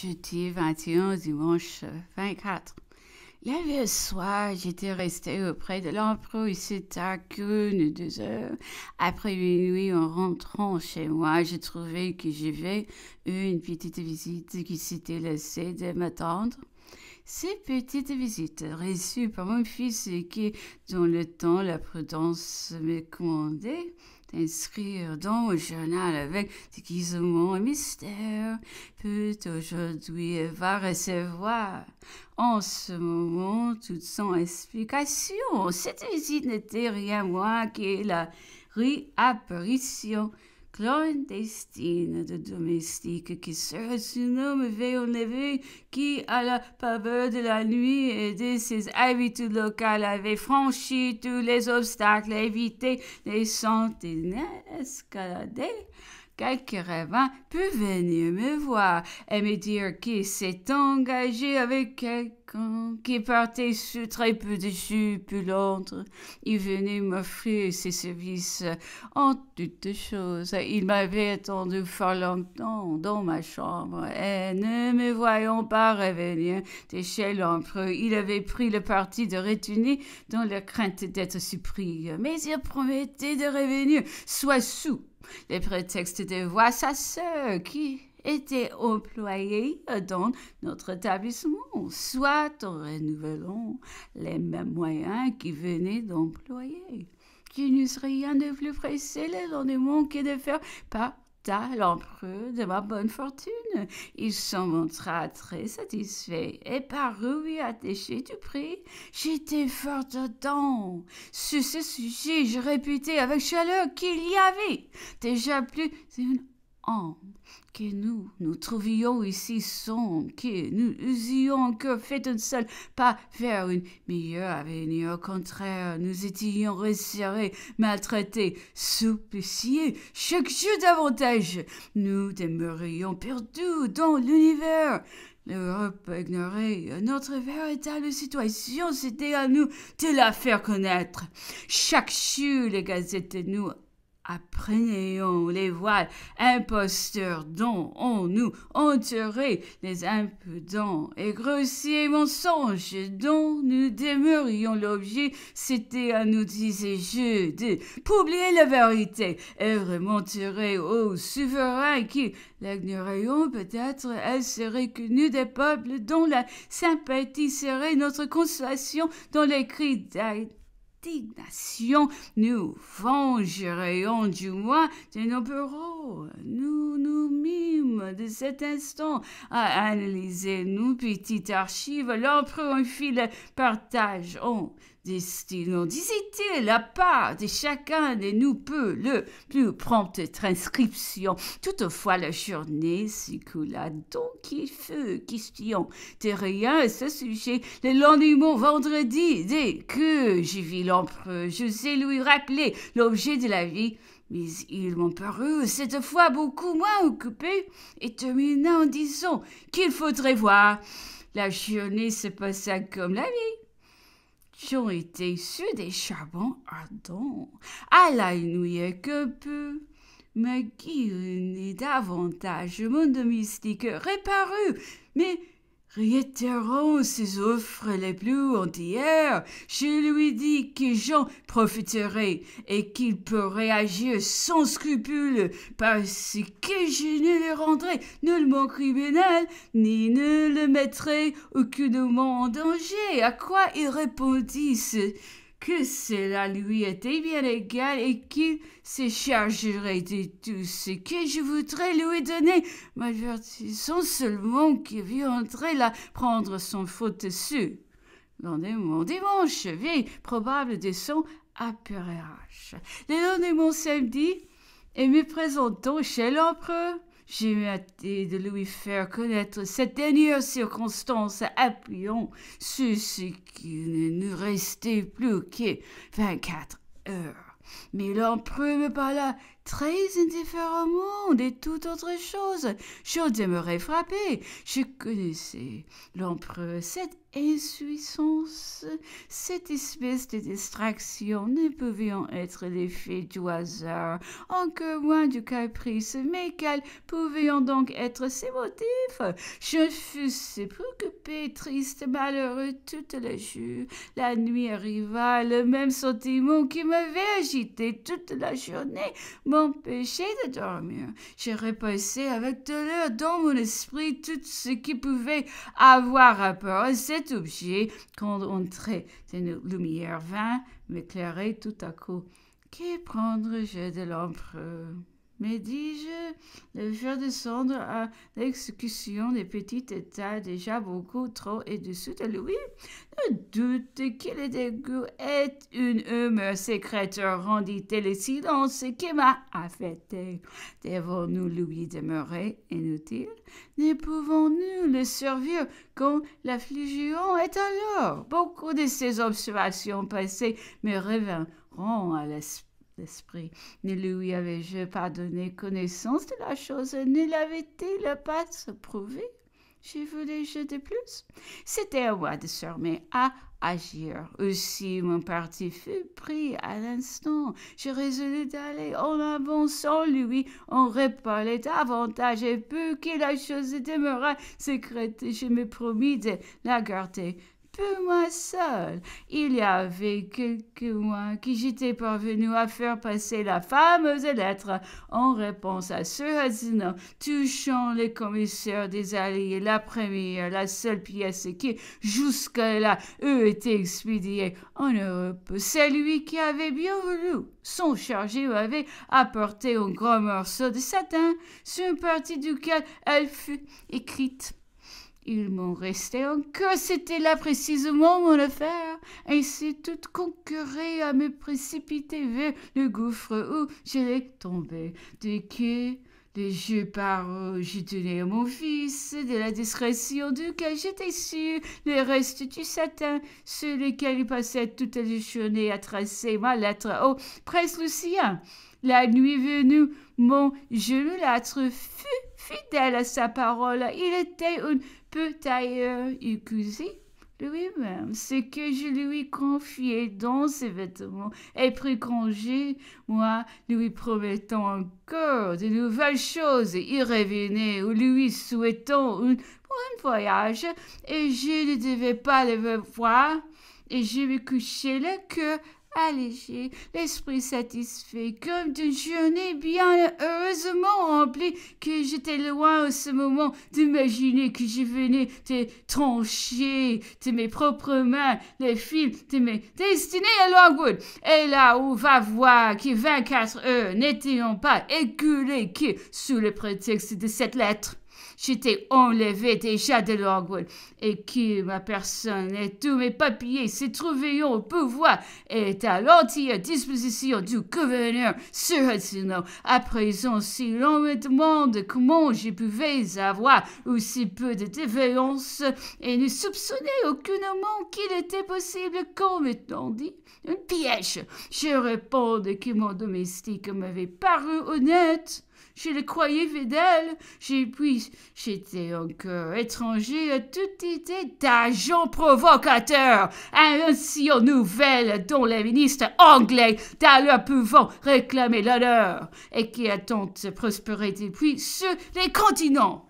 jeudi 21 dimanche 24. La veille soir, j'étais restée auprès de l'empereur ici à qu'une ou deux heures. Après minuit, en rentrant chez moi, j'ai trouvé que j'avais eu une petite visite qui s'était laissée de m'attendre. Ces petites visites reçues par mon fils et qui, dans le temps, la prudence me commandait, d'inscrire dans le journal avec déguisement et mystère. Peut aujourd'hui va recevoir en ce moment toute son explication. Cette visite n'était rien moins que la réapparition clandestine de domestiques qui se surnomme Veille qui, à la paveur de la nuit et de ses habitudes locales, avait franchi tous les obstacles, évité les sentinelles, escaladé quelques rêve pu venir me voir et me dire qu'il s'est engagé avec quelqu'un qui partait très peu de jus, puis l'autre, Il venait m'offrir ses services en oh, toutes choses. Il m'avait attendu fort longtemps dans ma chambre et eh, ne me voyant pas revenir de chez l'empereur, il avait pris le parti de retourner dans la crainte d'être surpris. Mais il promettait de revenir, soit sous les prétextes de voir sa sœur qui étaient employés euh, dans notre établissement, soit en renouvelant les mêmes moyens qui venaient d'employer. ne n'y rien de plus pressé le que de faire pas l'empereur de ma bonne fortune. Il s'en montra très satisfait et parut attaché du prix. J'étais fort dedans. Sur ce sujet, je réputais avec chaleur qu'il y avait déjà plus d'une que nous nous trouvions ici sombres, que nous usions que fait un seul pas vers une meilleure avenir. Au contraire, nous étions resserrés, maltraités, suppliciés, chaque jour davantage. Nous demeurions perdus dans l'univers. L'Europe ignorait notre véritable situation, c'était à nous de la faire connaître. Chaque jour, les gazettes nous « Apprenions les voiles, imposteurs dont on nous enterrait les impudents et grossiers mensonges dont nous demeurions l'objet, c'était à nous disais-je de publier la vérité et remonterait au souverain qui, l'ignorions peut-être, elle serait connue des peuples dont la sympathie serait notre consolation dans les cris Dignation, nous vengerions du moins de nos bureaux. Nous nous mîmes de cet instant à analyser nos petites archives. L'empereur partageons. partage destinons d'hésiter la part de chacun de nous peut le plus prompte transcription. Toutefois, la journée s'écoula donc il fut question de rien à ce sujet. Le lendemain vendredi, dès que j'ai vu l'empereur, je sais lui rappeler l'objet de la vie. Mais ils m'ont paru cette fois beaucoup moins occupés et termina en disant qu'il faudrait voir. La journée se passa comme la vie. J'ai été des charbons ardents. a a que peu, mais qui est davantage mon domestique réparu, mais Réitérant ses offres les plus entières, je lui dis que j'en profiterai et qu'il pourrait agir sans scrupule parce que je ne le rendrai nullement criminel ni ne le mettrai aucunement en danger. À quoi il répondit que cela lui était bien égal et qu'il se chargerait de tout ce que je voudrais lui donner, m'avertissant seulement qu'il viendrait la prendre son faute dessus. Lendemain dimanche, vie probable de son appareillage. Le lendemain samedi, et me présentant chez l'empereur, j'ai hâté de lui faire connaître cette dernière circonstance, appuyant sur ce qui ne nous restait plus que 24 heures. Mais l'empereur me parla très indifféremment de toute autre chose. je demeurai frappé. Je connaissais l'empereur, cette « Insouciance Cette espèce de distraction ne pouvait être l'effet du hasard, encore moins du caprice, mais quels pouvaient donc être ses motifs Je fus préoccupé, triste, malheureux toute la journée. La nuit arriva, le même sentiment qui m'avait agité toute la journée m'empêchait de dormir. J'ai repassé avec douleur dans mon esprit tout ce qui pouvait avoir à cette cet objet quand entrait une lumière vint m'éclairer tout à coup. Que prendre je de l'empereur mais dis-je, de faire descendre à l'exécution des petits États déjà beaucoup trop et dessous de lui, le doute qu'il est dégoût est une humeur secrète, rendit-elle le silence qui m'a affecté. Devons-nous lui demeurer inutile Ne pouvons-nous le servir quand l'affligeant est alors Beaucoup de ces observations passées me reviendront à l'esprit l'Esprit. Ne lui avait je pas donné connaissance de la chose, ne l'avait-il pas prouvé. Je voulais jeter plus. C'était à moi de s'armer à agir. Aussi, mon parti fut pris à l'instant. Je résolus d'aller en avant sans lui, On reparlait davantage, et peu que la chose demeurât secrète, je me promis de la garder peu moi seul. Il y avait quelques mois que j'étais parvenu à faire passer la fameuse lettre en réponse à ce Surazino touchant les commissaires des Alliés, la première, la seule pièce qui, jusqu'à là eût été expédiée en Europe. C'est lui qui avait bien voulu. Son chargé avait apporté un grand morceau de satin sur une partie duquel elle fut écrite. Il m'en restait encore, c'était là précisément mon affaire, ainsi toute concurrée à me précipiter vers le gouffre où j'allais tomber. De que de je par je tenais à mon fils, de la discrétion duquel j'étais sûre, les restes du satin, sur lesquels il passait toute la journée à tracer ma lettre au prince Lucien. La nuit venue, mon genou fut fidèle à sa parole. Il était un peu tailleur écusé lui-même ce que je lui confiais dans ses vêtements et pris congé, moi, lui promettant encore de nouvelles choses il revenait ou lui souhaitant un bon voyage, et je ne devais pas le voir et je me couchais le cœur allégé, l'esprit satisfait, comme d'une journée bien heureusement remplie, que j'étais loin en ce moment d'imaginer que je venais de trancher de mes propres mains les fils de mes destinées à Longwood. Et là, on va voir que 24 heures n'étaient pas écoulées que sous le prétexte de cette lettre. J'étais enlevé déjà de Longwood et que ma personne et tous mes papiers se trouvaient au pouvoir et à l'entière disposition du gouverneur sur Hudson. À présent, si l'on me demande comment je pouvais avoir aussi peu de déveillance et ne soupçonner aucunement qu'il était possible qu'on me dit, un piège, je réponds que mon domestique m'avait paru honnête je le croyais fidèle. puis, j'étais encore étranger à toute idée d'agent provocateur, ainsi aux nouvelles dont les ministres anglais d'ailleurs pouvant réclamer l'honneur et qui attendent se prospérer depuis sur les continents.